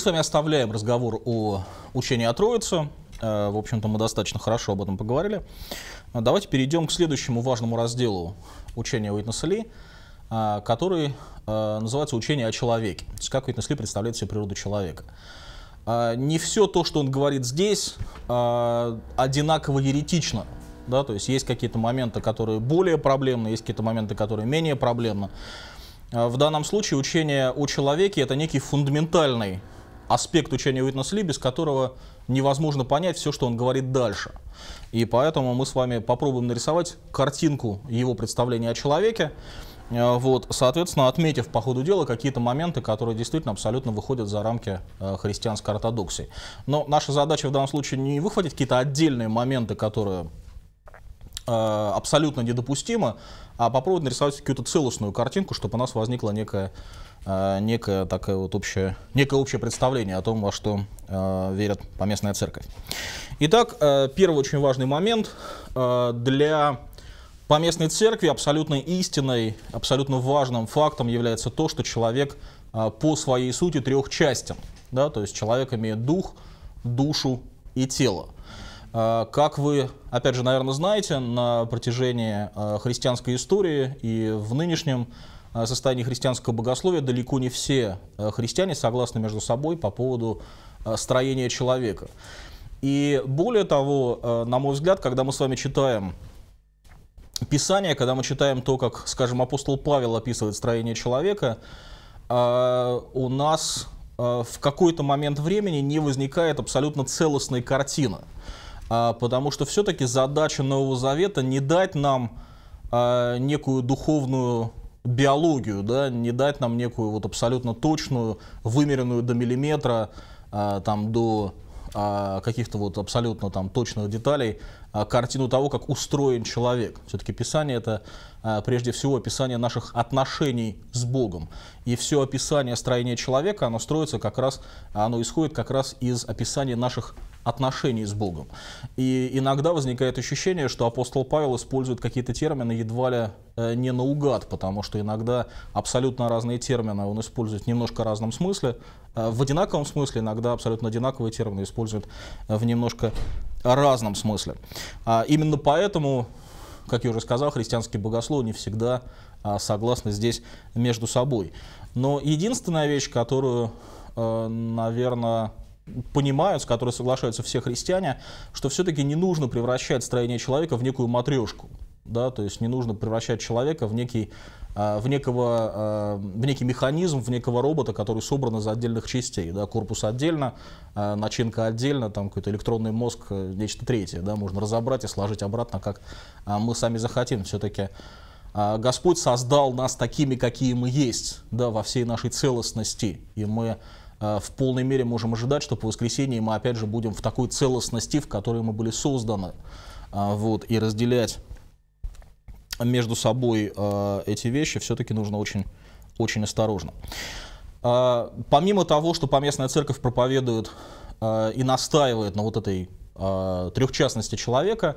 с вами оставляем разговор о учении о Троице. Э, в общем-то, мы достаточно хорошо об этом поговорили. Э, давайте перейдем к следующему важному разделу учения Уитнеса Ли, э, который называется «Учение о человеке». То есть как Уитнес Ли представляет себе природу человека. Не все то, что он говорит здесь, одинаково еретично да, то есть есть какие-то моменты, которые более проблемны, есть какие-то моменты, которые менее проблемны. В данном случае учение о человеке это некий фундаментальный аспект учения Уитнесли, без которого невозможно понять все, что он говорит дальше. И поэтому мы с вами попробуем нарисовать картинку его представления о человеке, э, вот, соответственно, отметив по ходу дела какие-то моменты, которые действительно абсолютно выходят за рамки э, христианской ортодоксии. Но наша задача в данном случае не выхватить какие-то отдельные моменты, которые э, абсолютно недопустимы а попробовать нарисовать какую-то целостную картинку, чтобы у нас возникла некая Э, некое такое вот общее, некое общее представление о том, во что э, верит поместная церковь. Итак, э, первый очень важный момент э, для поместной церкви абсолютно истинной, абсолютно важным фактом является то, что человек э, по своей сути трехчастен. Да? То есть человек имеет дух, душу и тело. Э, как вы, опять же, наверное, знаете, на протяжении э, христианской истории и в нынешнем Э, состоянии христианского богословия далеко не все э, христиане согласны между собой по поводу э, строения человека. И более того, на мой взгляд, когда мы с вами читаем Писание, когда мы читаем то, как, скажем, апостол Павел описывает строение человека, у нас в какой-то момент времени не возникает абсолютно целостной картины. Потому что все-таки задача Нового Завета не дать нам некую духовную биологию, да, не дать нам некую вот абсолютно точную, вымеренную до миллиметра, а, там, до а, каких-то вот абсолютно там точных деталей а, картину того, как устроен человек. Все-таки писание это а, прежде всего описание наших отношений с Богом. И все описание строения человека, оно строится как раз, оно исходит как раз из описания наших отношений с Богом. И иногда возникает ощущение, что апостол Павел использует какие-то термины едва ли э, не наугад, потому что иногда абсолютно разные термины он использует в немножко разном смысле, э, в одинаковом смысле, иногда абсолютно одинаковые термины использует в немножко разном смысле. А именно поэтому как я уже сказал, христианские богословы не всегда а, согласны здесь между собой. Но единственная вещь, которую, э, наверное, понимают, с которой соглашаются все христиане, что все-таки не нужно превращать строение человека в некую матрешку. Да, то есть не нужно превращать человека в некий а, в, некого, а, в некий механизм, в некого робота, который собран из отдельных частей. Да, корпус отдельно, а, начинка отдельно, там какой-то электронный мозг, э, нечто третье. Да, можно разобрать и сложить обратно, как мы сами захотим. Все-таки Господь создал нас такими, какие мы есть, да, во всей нашей целостности. И мы в полной мере можем ожидать, что по воскресенье мы опять же будем в такой целостности, в которой мы были созданы. Вот, и разделять между собой э, эти вещи все-таки нужно очень, очень осторожно. Э, помимо того, что поместная церковь проповедует э, и настаивает на вот этой э, трехчастности человека,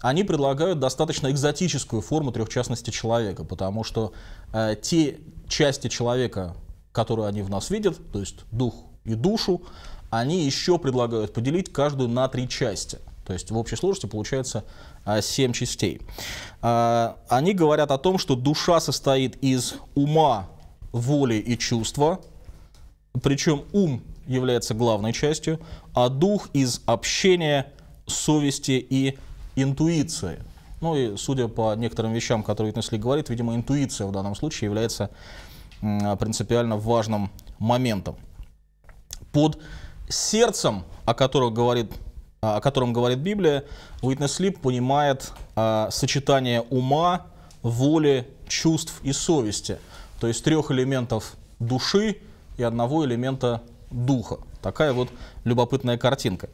они предлагают достаточно экзотическую форму трехчастности человека, потому что э, те части человека, которые они в нас видят, то есть дух и душу, они еще предлагают поделить каждую на три части. То есть в общей сложности получается а, семь частей. А, они говорят о том, что душа состоит из ума, воли и чувства, причем ум является главной частью, а дух из общения, совести и интуиции. Ну и судя по некоторым вещам, которые Тнесли говорит, видимо, интуиция в данном случае является а, принципиально важным моментом. Под сердцем, о котором говорит Э, о котором говорит Библия, Уитнес Лип понимает а, сочетание ума, воли, чувств и совести. То есть трех элементов души и одного элемента духа. Такая вот любопытная картинка.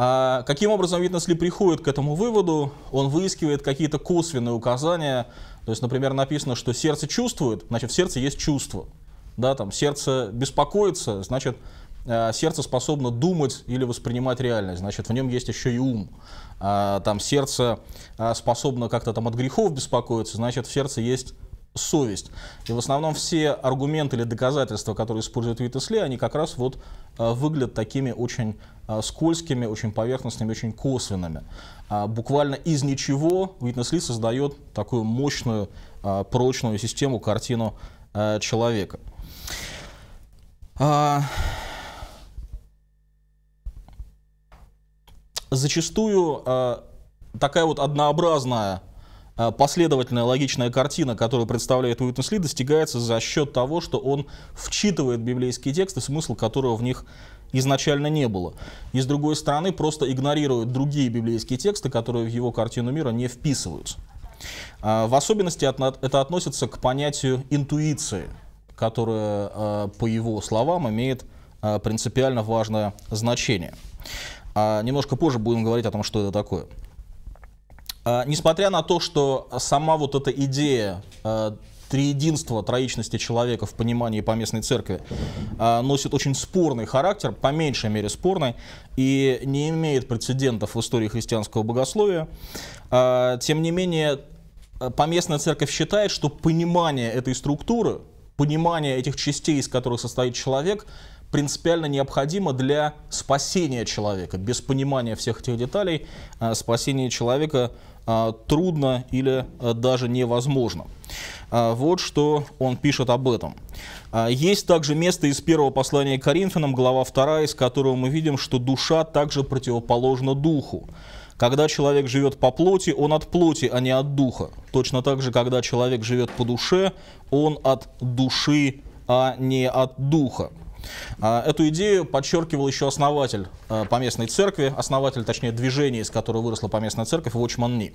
А каким образом Витнес Ли приходит к этому выводу? Он выискивает какие-то косвенные указания. То есть, например, написано, что сердце чувствует, значит, в сердце есть чувство. Да, там сердце беспокоится, значит, Э, сердце способно думать или воспринимать реальность, значит, в нем есть еще и ум. А, там сердце а, способно как-то там от грехов беспокоиться, значит, в сердце есть совесть. И в основном все аргументы или доказательства, которые использует Витесли, они как раз вот э, выглядят такими очень э, скользкими, очень поверхностными, очень косвенными. А, буквально из ничего Витнесли создает такую мощную, прочную систему, картину человека. зачастую э, такая вот однообразная э, последовательная логичная картина, которую представляет Уитнес Ли, достигается за счет того, что он вчитывает библейские тексты, смысл которого в них изначально не было. И с другой стороны, просто игнорирует другие библейские тексты, которые в его картину мира не вписываются. Э, в особенности это относится к понятию интуиции, которое, э, по его словам, имеет принципиально важное значение. А немножко позже будем говорить о том, что это такое. А, несмотря на то, что сама вот эта идея а, триединства, троичности человека в понимании поместной церкви а, носит очень спорный характер, по меньшей мере спорный, и не имеет прецедентов в истории христианского богословия. А, тем не менее, поместная церковь считает, что понимание этой структуры, понимание этих частей, из которых состоит человек, принципиально необходимо для спасения человека. Без понимания всех этих деталей э, спасение человека э, трудно или э, даже невозможно. Вот что он пишет об этом. Есть также место из первого послания к Коринфянам, глава 2, из которого мы видим, что душа также противоположна духу. Когда человек живет по плоти, он от плоти, а не от духа. Точно так же, когда человек живет по душе, он от души, а не от духа. А, эту идею подчеркивал еще основатель э, поместной церкви, основатель, точнее, движения, из которого выросла поместная церковь, Watchman Ни.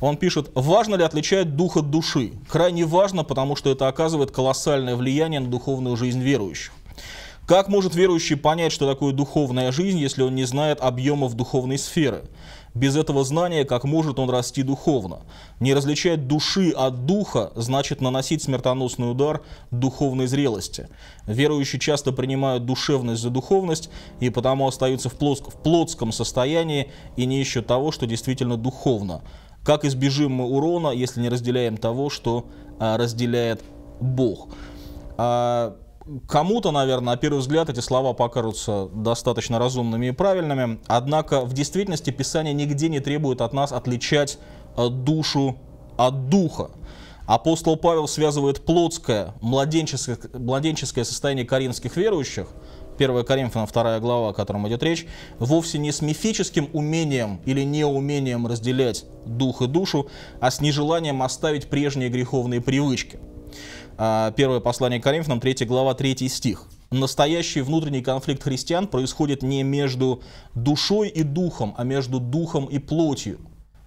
Он пишет, важно ли отличать дух от души? Крайне важно, потому что это оказывает колоссальное влияние на духовную жизнь верующих. Как может верующий понять, что такое духовная жизнь, если он не знает объемов духовной сферы? Без этого знания как может он расти духовно. Не различать души от духа значит наносить смертоносный удар духовной зрелости. Верующие часто принимают душевность за духовность и потому остаются в, плоск, в плотском состоянии и не ищут того, что действительно духовно. Как избежим мы урона, если не разделяем того, что а, разделяет Бог? А, Кому-то, наверное, на первый взгляд эти слова покажутся достаточно разумными и правильными, однако в действительности Писание нигде не требует от нас отличать э, душу от духа. Апостол Павел связывает плотское, младенческое, младенческое состояние коринфских верующих, 1 Коринфянам 2 глава, о котором идет речь, вовсе не с мифическим умением или неумением разделять дух и душу, а с нежеланием оставить прежние греховные привычки. А, первое послание Коринфянам, 3 глава, 3 стих. Настоящий внутренний конфликт христиан происходит не между душой и духом, а между духом и плотью.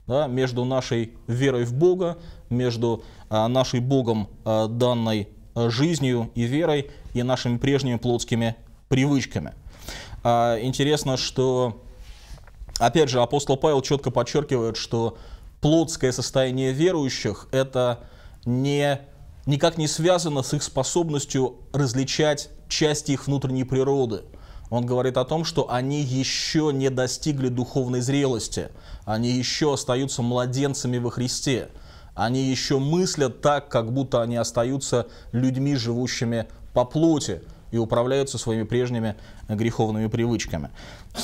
Да, между нашей верой в Бога, между а, нашей Богом а, данной а, жизнью и верой и нашими прежними плотскими привычками. А, интересно, что, опять же, апостол Павел четко подчеркивает, что плотское состояние верующих – это не никак не связано с их способностью различать части их внутренней природы. Он говорит о том, что они еще не достигли духовной зрелости, они еще остаются младенцами во Христе, они еще мыслят так, как будто они остаются людьми, живущими по плоти и управляются своими прежними греховными привычками.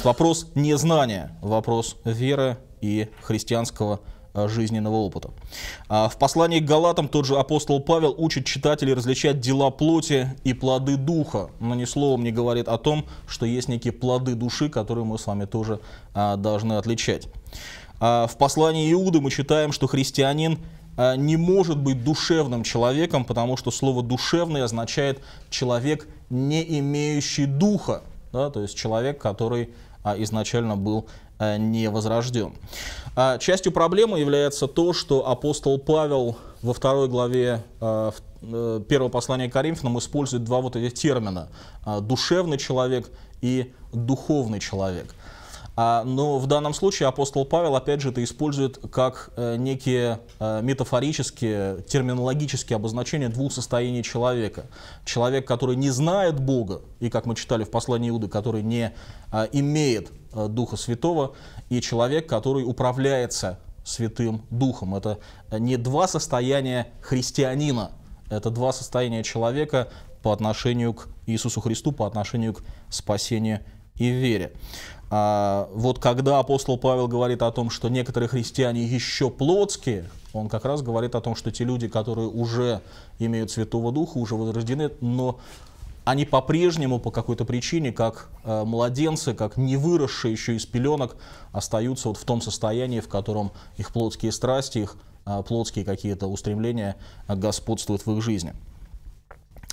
Вопрос не знания, вопрос веры и христианского а, жизненного опыта. А, в послании к Галатам тот же апостол Павел учит читателей различать дела плоти и плоды духа, но ни словом не говорит о том, что есть некие плоды души, которые мы с вами тоже а, должны отличать. В послании Иуды мы читаем, что христианин не может быть душевным человеком, потому что слово «душевный» означает «человек, не имеющий духа», да, то есть человек, который изначально был Э, не возрожден. А частью проблемы является то, что апостол Павел во второй главе э, э, первого послания к Коринфянам использует два вот этих термина – душевный человек и духовный человек – а, Но ну, в данном случае апостол Павел, опять же, это использует как э, некие э, метафорические, терминологические обозначения двух состояний человека. Человек, который не знает Бога, и, как мы читали в послании Иуды, который не а, имеет э, Духа Святого, и человек, который управляется Святым Духом. Это не два состояния христианина, это два состояния человека по отношению к Иисусу Христу, по отношению к спасению и вере. А вот когда апостол Павел говорит о том, что некоторые христиане еще плотские, он как раз говорит о том, что те люди, которые уже имеют Святого Духа, уже возрождены, но они по-прежнему по какой-то причине, как э, младенцы, как не выросшие еще из пеленок, остаются вот в том состоянии, в котором их плотские страсти, их э, плотские какие-то устремления э, господствуют в их жизни.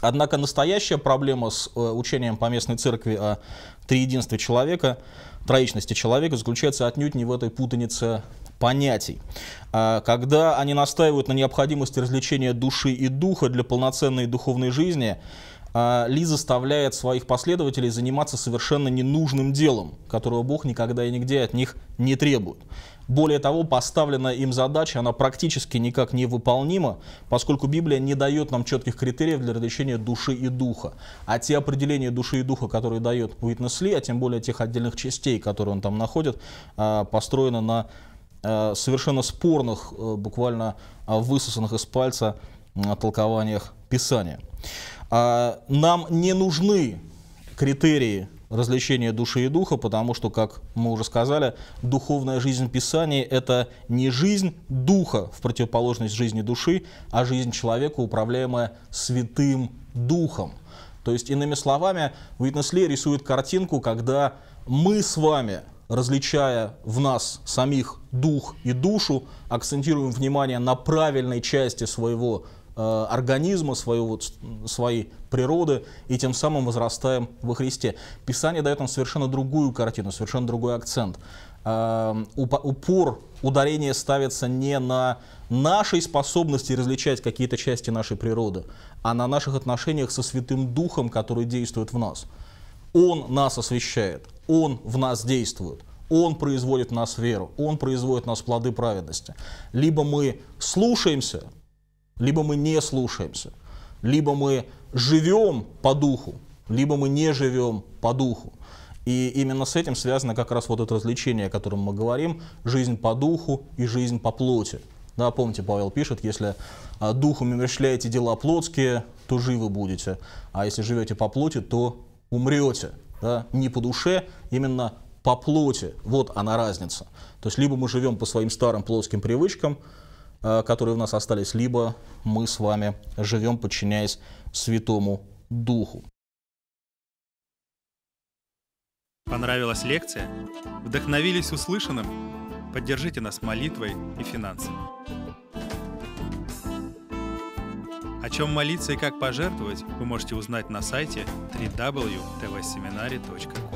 Однако настоящая проблема с э, учением по местной церкви о а, триединстве человека, троичности человека, заключается отнюдь не в этой путанице понятий. А, когда они настаивают на необходимости развлечения души и духа для полноценной духовной жизни, а, ли заставляет своих последователей заниматься совершенно ненужным делом, которого Бог никогда и нигде от них не требует. Более того, поставленная им задача, она практически никак не выполнима, поскольку Библия не дает нам четких критериев для различения души и духа. А те определения души и духа, которые дает Уитнес Ли, а тем более тех отдельных частей, которые он там находит, э, построены на э, совершенно спорных, э, буквально высосанных из пальца толкованиях Писания. А, нам не нужны критерии развлечение души и духа, потому что, как мы уже сказали, духовная жизнь Писания – это не жизнь духа в противоположность жизни души, а жизнь человека, управляемая Святым Духом. То есть, иными словами, Уитнес Ли рисует картинку, когда мы с вами, различая в нас самих дух и душу, акцентируем внимание на правильной части своего Э, организма, свою, вот, своей природы, и тем самым возрастаем во Христе. Писание дает нам совершенно другую картину, совершенно другой акцент. Э, упор, ударение ставится не на нашей способности различать какие-то части нашей природы, а на наших отношениях со Святым Духом, который действует в нас. Он нас освещает, Он в нас действует. Он производит в нас веру, Он производит в нас плоды праведности. Либо мы слушаемся, либо мы не слушаемся, либо мы живем по духу, либо мы не живем по духу. И именно с этим связано как раз вот это развлечение, о котором мы говорим, жизнь по духу и жизнь по плоти. Да, помните, Павел пишет, если а, духом умерщвляете дела плотские, то живы будете, а если живете по плоти, то умрете. Да? Не по душе, именно по плоти. Вот она разница. То есть либо мы живем по своим старым плотским привычкам, Э, которые у нас остались, либо мы с вами живем, подчиняясь Святому Духу. Понравилась лекция? Вдохновились услышанным? Поддержите нас молитвой и финансами. О чем молиться и как пожертвовать, вы можете узнать на сайте www.tvseminary.com.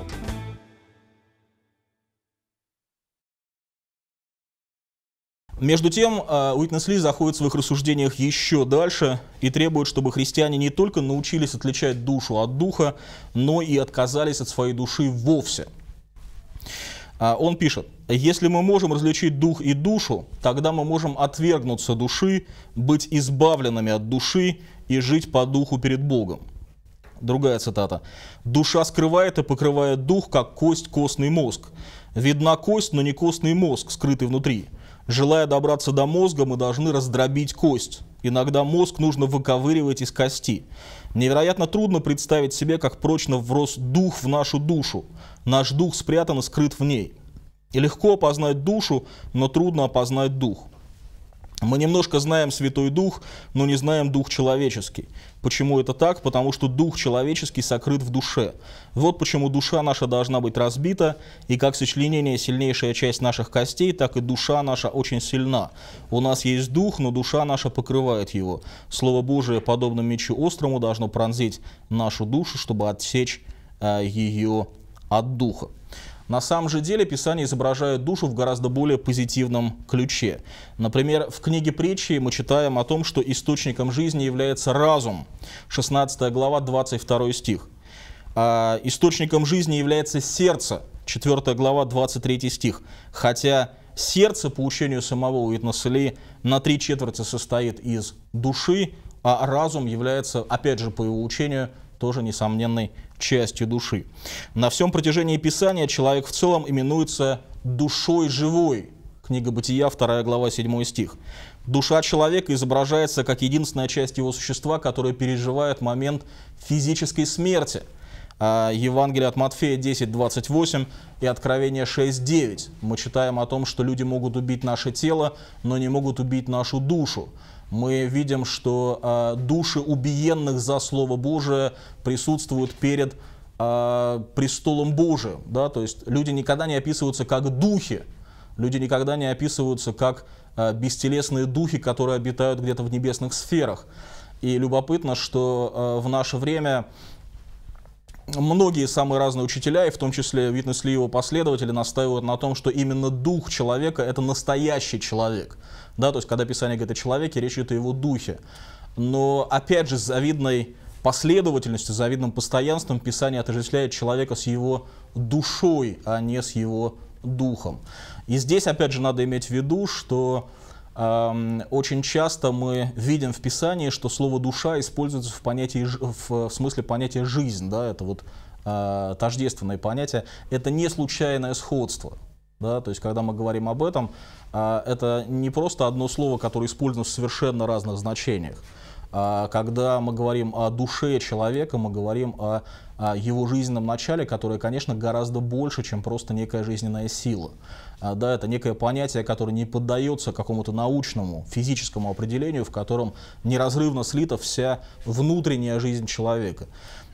Между тем, э, Уитнес Ли заходит в своих рассуждениях еще дальше и требует, чтобы христиане не только научились отличать душу от духа, но и отказались от своей души вовсе. А, он пишет, если мы можем различить дух и душу, тогда мы можем отвергнуться души, быть избавленными от души и жить по духу перед Богом. Другая цитата. «Душа скрывает и покрывает дух, как кость костный мозг. Видна кость, но не костный мозг, скрытый внутри. Желая добраться до мозга, мы должны раздробить кость. Иногда мозг нужно выковыривать из кости. Невероятно трудно представить себе, как прочно врос дух в нашу душу. Наш дух спрятан и скрыт в ней. И легко опознать душу, но трудно опознать дух. Мы немножко знаем Святой Дух, но не знаем Дух человеческий. Почему это так? Потому что дух человеческий сокрыт в душе. Вот почему душа наша должна быть разбита, и как сочленение сильнейшая часть наших костей, так и душа наша очень сильна. У нас есть дух, но душа наша покрывает его. Слово Божие, подобно мечу острому, должно пронзить нашу душу, чтобы отсечь э, ее от духа. На самом же деле Писание изображает душу в гораздо более позитивном ключе. Например, в книге притчи мы читаем о том, что источником жизни является разум. 16 глава, 22 стих. А источником жизни является сердце. 4 глава, 23 стих. Хотя сердце, по учению самого Уитнесли, на три четверти состоит из души, а разум является, опять же, по его учению, тоже несомненной частью души. На всем протяжении Писания человек в целом именуется «душой живой». Книга Бытия, 2 глава, 7 стих. Душа человека изображается как единственная часть его существа, которая переживает момент физической смерти а, – Евангелие от Матфея 10.28 и Откровение 6.9. Мы читаем о том, что люди могут убить наше тело, но не могут убить нашу душу мы видим, что а, души убиенных за Слово Божие присутствуют перед а, престолом Божиим. Да? То есть люди никогда не описываются как духи, люди никогда не описываются как а, бестелесные духи, которые обитают где-то в небесных сферах. И любопытно, что в наше время многие самые разные учителя, и в том числе Витнес Ли его последователи, настаивают на том, что именно дух человека – это настоящий человек. Да, то есть, когда Писание говорит о человеке, речь идет о его духе. Но, опять же, с завидной последовательностью, завидным постоянством Писание отождествляет человека с его душой, а не с его духом. И здесь, опять же, надо иметь в виду, что очень часто мы видим в Писании, что слово «душа» используется в, понятии, в смысле понятия «жизнь». Да? Это вот а, тождественное понятие. Это не случайное сходство. Да? То есть, когда мы говорим об этом, а, это не просто одно слово, которое используется в совершенно разных значениях. А, когда мы говорим о душе человека, мы говорим о, его жизненном начале, которое, конечно, гораздо больше, чем просто некая жизненная сила. А, да, это некое понятие, которое не поддается какому-то научному, физическому определению, в котором неразрывно слита вся внутренняя жизнь человека.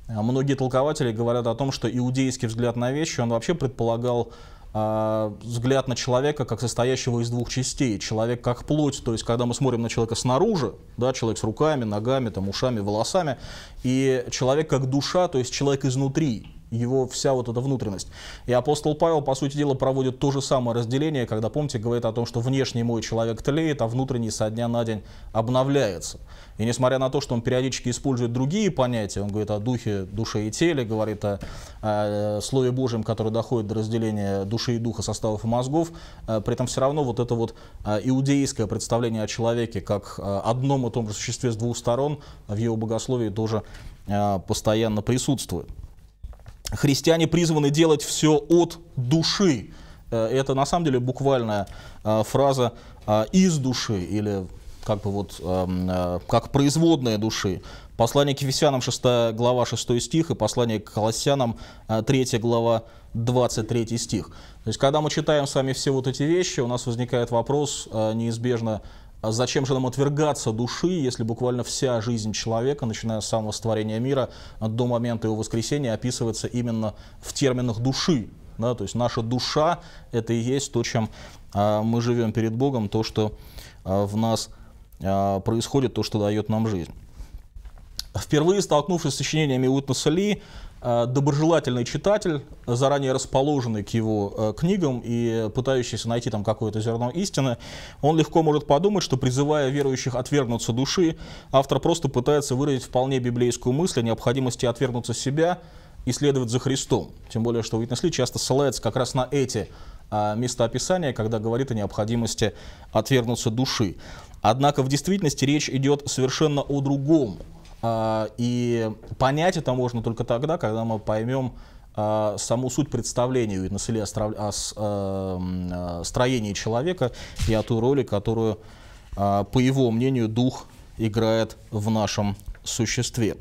А, многие толкователи говорят о том, что иудейский взгляд на вещи, он вообще предполагал а, взгляд на человека как состоящего из двух частей. Человек как плоть, то есть когда мы смотрим на человека снаружи, да, человек с руками, ногами, там, ушами, волосами, и человек как душа, то есть человек изнутри его вся вот эта внутренность. И апостол Павел, по сути дела, проводит то же самое разделение, когда, помните, говорит о том, что внешний мой человек тлеет, а внутренний со дня на день обновляется. И несмотря на то, что он периодически использует другие понятия, он говорит о духе, душе и теле, говорит о, о э, Слове Божьем, которое доходит до разделения души и духа, составов и мозгов, э, при этом все равно вот это вот э, иудейское представление о человеке как одном и том же существе с двух сторон в его богословии тоже постоянно присутствует. Христиане призваны делать все от души. Э, это на самом деле буквальная э, фраза э, из души или как бы вот эм, как производная души. Послание к Ефесянам 6 глава 6 стих и послание к Колоссянам 3 глава 23 стих. То есть, когда мы читаем с вами все вот эти вещи, у нас возникает вопрос неизбежно, а зачем же нам отвергаться души, если буквально вся жизнь человека, начиная с самого створения мира до момента его воскресения, описывается именно в терминах души? Да? То есть наша душа — это и есть то, чем а, мы живем перед Богом, то, что а, в нас происходит, то, что дает нам жизнь. Впервые столкнувшись с сочинениями Уитнеса Ли, Э, доброжелательный читатель, заранее расположенный к его э, книгам и пытающийся найти там какое-то зерно истины, он легко может подумать, что призывая верующих отвергнуться души, автор просто пытается выразить вполне библейскую мысль о необходимости отвергнуться себя и следовать за Христом. Тем более, что Уитнес Ли часто ссылается как раз на эти э, места описания, когда говорит о необходимости отвергнуться души. Однако в действительности речь идет совершенно о другом, а, и понять это можно только тогда, когда мы поймем а, саму суть представления Уитнесли о а, строении человека и о той роли, которую, по его мнению, дух играет в нашем существе.